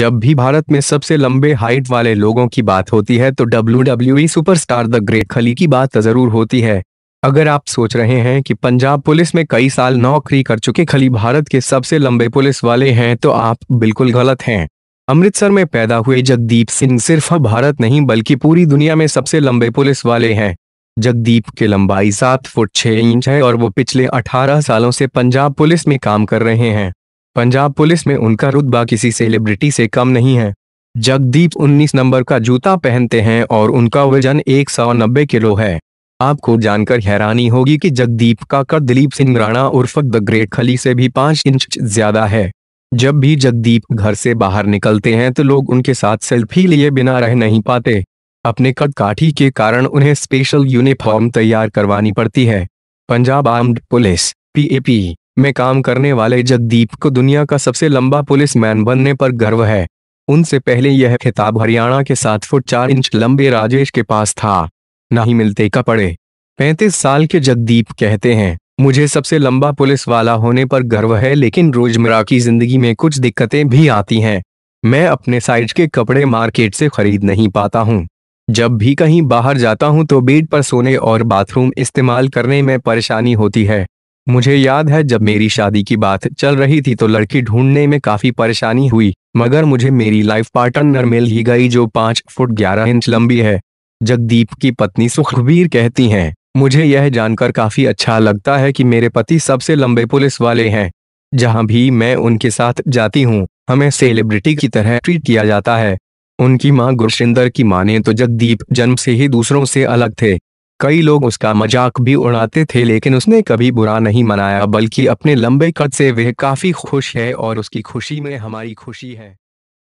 जब भी भारत में सबसे लंबे हाइट वाले लोगों की बात होती है तो डब्ल्यू सुपरस्टार द ग्रेट खली की बात जरूर होती है अगर आप सोच रहे हैं कि पंजाब पुलिस में कई साल नौकरी कर चुके खली भारत के सबसे लंबे पुलिस वाले हैं तो आप बिल्कुल गलत हैं अमृतसर में पैदा हुए जगदीप सिंह सिर्फ भारत नहीं बल्कि पूरी दुनिया में सबसे लंबे पुलिस वाले हैं जगदीप की लंबाई सात फुट छह इंच है और वो पिछले अठारह सालों से पंजाब पुलिस में काम कर रहे हैं पंजाब पुलिस में उनका रुतबा किसी सेलिब्रिटी से कम नहीं है जगदीप 19 नंबर का जूता पहनते हैं और उनका वजन एक किलो है आपको जानकर हैरानी होगी कि जगदीप का कद दिलीप सिंह राणा उर्फ द ग्रेट खली से भी पांच इंच ज्यादा है जब भी जगदीप घर से बाहर निकलते हैं तो लोग उनके साथ सेल्फी लिए बिना रह नहीं पाते अपने कद काठी के कारण उन्हें स्पेशल यूनिफॉर्म तैयार करवानी पड़ती है पंजाब आर्म्ड पुलिस पीएपी में काम करने वाले जगदीप को दुनिया का सबसे लंबा पुलिस मैन बनने पर गर्व है उनसे पहले यह खिताब हरियाणा के सात फुट चार इंच लंबे राजेश के पास था न ही मिलते कपड़े पैंतीस साल के जगदीप कहते हैं मुझे सबसे लंबा पुलिस वाला होने पर गर्व है लेकिन रोजमर्रा की जिंदगी में कुछ दिक्कतें भी आती हैं मैं अपने साइज के कपड़े मार्केट से खरीद नहीं पाता हूँ जब भी कहीं बाहर जाता हूँ तो बेड पर सोने और बाथरूम इस्तेमाल करने में परेशानी होती है मुझे याद है जब मेरी शादी की बात चल रही थी तो लड़की ढूंढने में काफी परेशानी हुई मगर मुझे मेरी लाइफ पार्टनर मिल ही गई जो पांच फुट ग्यारह इंच लंबी है जगदीप की पत्नी सुखबीर कहती हैं मुझे यह जानकर काफी अच्छा लगता है कि मेरे पति सबसे लंबे पुलिस वाले हैं जहां भी मैं उनके साथ जाती हूं हमें सेलिब्रिटी की तरह ट्रीट किया जाता है उनकी माँ गुरशिंदर की माने तो जगदीप जन्म से ही दूसरों से अलग थे कई लोग उसका मजाक भी उड़ाते थे लेकिन उसने कभी बुरा नहीं मनाया बल्कि अपने लंबे कद से वह काफी खुश है और उसकी खुशी में हमारी खुशी है